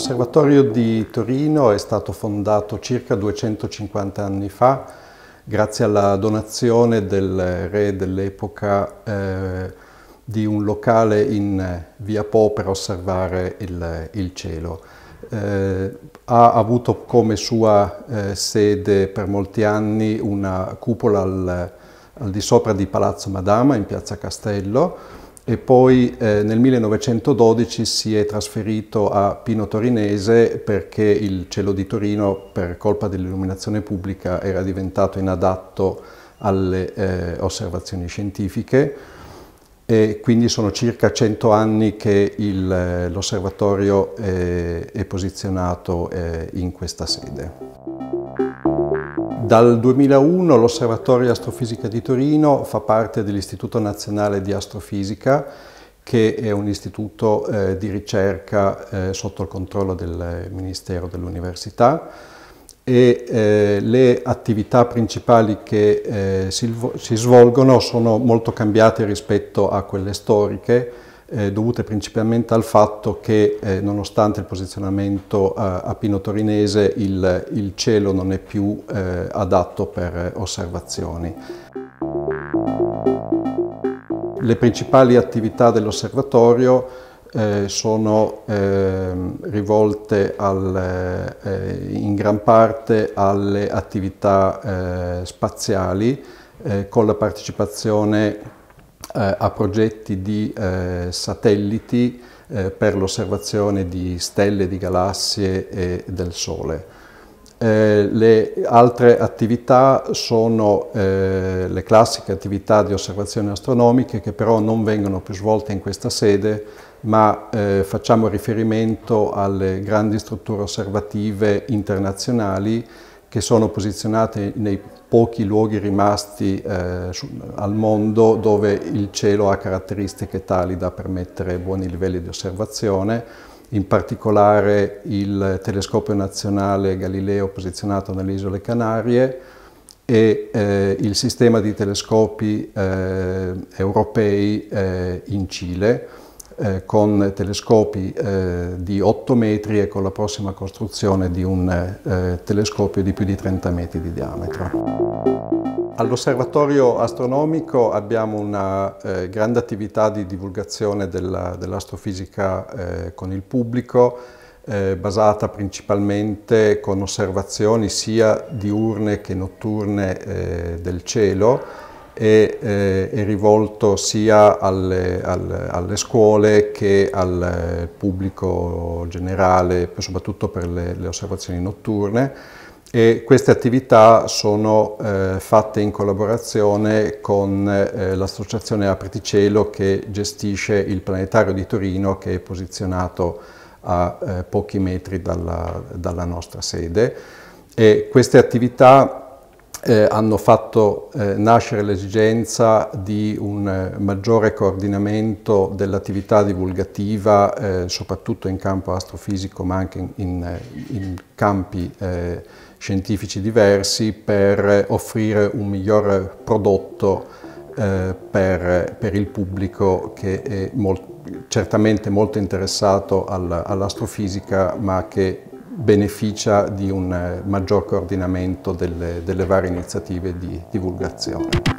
L'Osservatorio di Torino è stato fondato circa 250 anni fa grazie alla donazione del re dell'epoca eh, di un locale in eh, via Po per osservare il, il cielo. Eh, ha avuto come sua eh, sede per molti anni una cupola al, al di sopra di Palazzo Madama in piazza Castello e poi eh, nel 1912 si è trasferito a Pino Torinese perché il cielo di Torino per colpa dell'illuminazione pubblica era diventato inadatto alle eh, osservazioni scientifiche e quindi sono circa 100 anni che eh, l'osservatorio è, eh, è, posizionato eh, in questa sede. Dal 2001 l'Osservatorio Astrofisica di Torino fa parte dell'Istituto Nazionale di Astrofisica che è un istituto eh, di ricerca eh, sotto il controllo del Ministero dell'Università e eh, le attività principali che eh, si, si svolgono sono molto cambiate rispetto a quelle storiche eh, dovute principalmente al fatto che eh, nonostante il posizionamento eh, a Pino Torinese il, il, cielo non è più eh, adatto per osservazioni. Le principali attività dell'osservatorio eh, sono eh, rivolte al, eh, in gran parte alle attività eh, spaziali con la partecipazione eh, a progetti di eh, satelliti eh, per l'osservazione di stelle, di galassie e del Sole. Eh, le altre attività sono eh, le classiche attività di osservazione astronomiche che però non vengono più svolte in questa sede, ma eh, facciamo riferimento alle grandi strutture osservative internazionali che sono posizionate nei pochi luoghi rimasti eh, al mondo dove il cielo ha caratteristiche tali da permettere buoni livelli di osservazione, in particolare il telescopio nazionale Galileo posizionato nelle isole Canarie e eh, il sistema di telescopi eh, europei eh, in Cile eh, con telescopi eh, di 8 metri e con la prossima costruzione di un eh, telescopio di più di 30 metri di diametro. All'osservatorio astronomico abbiamo una eh, grande attività di divulgazione dell'astrofisica dell eh, con il pubblico, eh, basata principalmente con osservazioni sia diurne che notturne del cielo, e, eh, è rivolto sia alle, alle, alle, scuole che al eh, pubblico generale, soprattutto per le, le osservazioni notturne. E queste attività sono eh, fatte in collaborazione con eh, l'associazione Aperticielo che gestisce il planetario di Torino che è posizionato a eh, pochi metri dalla, dalla nostra sede. E queste attività eh, hanno fatto eh, nascere l'esigenza di un eh, maggiore coordinamento dell'attività divulgativa, eh, soprattutto in campo astrofisico, ma anche in, in, eh, in campi scientifici diversi, per offrire un miglior prodotto per, per, il pubblico che è molt certamente molto interessato al all'astrofisica, ma che beneficia di un eh, maggior coordinamento delle, delle varie iniziative di divulgazione.